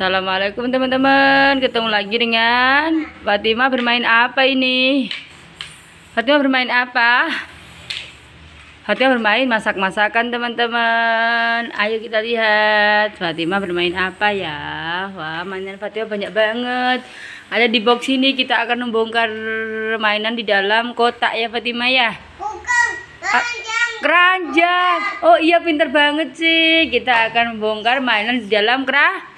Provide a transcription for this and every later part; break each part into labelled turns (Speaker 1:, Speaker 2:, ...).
Speaker 1: Assalamualaikum teman-teman Ketemu lagi dengan Fatima bermain apa ini Fatima bermain apa Fatima bermain masak-masakan teman-teman Ayo kita lihat Fatima bermain apa ya Wah mainan Fatima banyak banget Ada di box ini kita akan membongkar mainan di dalam kotak ya Fatima ya ah, keranjang. Oh iya pinter banget sih Kita akan membongkar mainan di dalam keranjang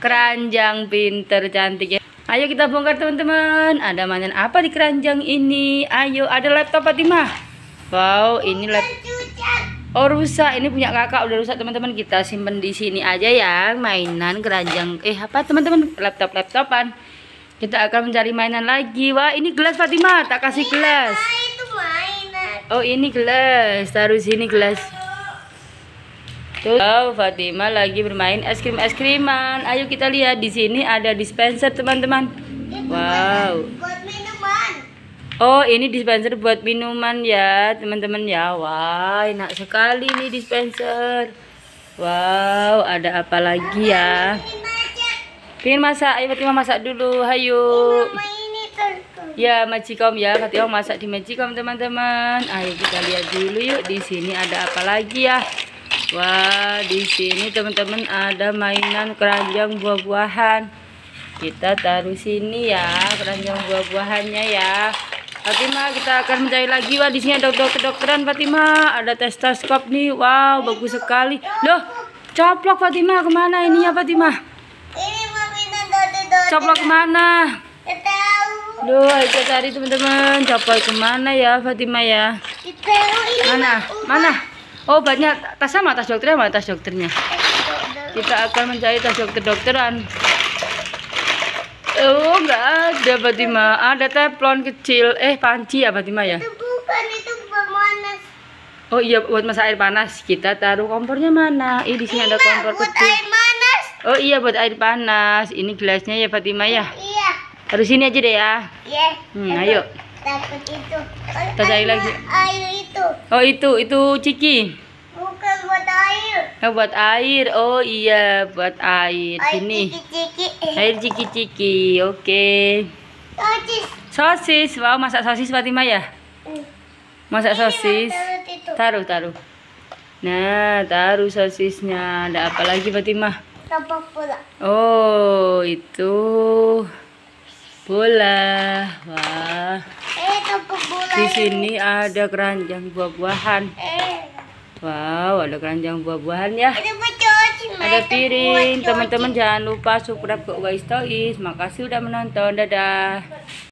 Speaker 1: keranjang pinter cantik ya ayo kita bongkar teman-teman ada mainan apa di keranjang ini ayo ada laptop Fatimah wow ini laptop Oh rusak, ini punya kakak udah rusak teman-teman kita simpen di sini aja ya mainan keranjang eh apa teman-teman laptop laptopan kita akan mencari mainan lagi wah ini gelas Fatimah tak kasih gelas Oh ini gelas taruh sini gelas Tuh, wow, Fatima lagi bermain es krim es kriman. Ayo kita lihat di sini ada dispenser teman-teman. Wow. Oh, ini dispenser buat minuman ya teman-teman ya. Wah, wow, enak sekali nih dispenser. Wow, ada apa lagi ya? Pengen masak, ayo Fatima masak dulu. Hayu. Ya, majikom ya. Fatima masak di majikom teman-teman. Ayo kita lihat dulu yuk di sini ada apa lagi ya. Wah, di sini teman-teman ada mainan keranjang buah-buahan. Kita taruh sini ya keranjang buah-buahannya ya. Fatima, kita akan mencari lagi. Wah, di sini ada dokter kedokteran Fatima. Ada testoskop nih. Wow, bagus sekali. Loh, coplok Fatima kemana ini ya Fatima? Ini mainan dokter-dokteran. Ya. Coplok kemana? Duh, kita cari teman-teman. Coplok kemana ya Fatima ya? Mana? Mana? Oh oh, tas sama tas dokternya mana tas dokternya kita akan mencari tas dokter dokteran oh enggak, ada Fatima ada teflon kecil eh panci ya Fatima ya oh iya buat masak air panas kita taruh kompornya mana ih di sini ada iya, kompor kecil oh iya buat air panas ini gelasnya ya Fatima ya iya harus sini aja deh ya iya yeah. hmm, ayo dapat itu. Oh, lagi. Air itu. Oh itu itu ciki. Bukan buat air. Oh, buat air. Oh iya buat air. air Sini. Air ciki-ciki. Oke. Okay. Sosis. Sosis. Wow masak sosis Fatima ya. Hmm. Masak sosis. Taruh taruh. Nah taruh sosisnya. Ada apa lagi Fatima? Ima Oh itu bola. Wah. Di sini ada keranjang buah-buahan. Eh. Wow, ada keranjang buah-buahan ya. Ada piring. Teman-teman jangan lupa subscribe ke Uwais Toys. Makasih udah menonton. Dadah.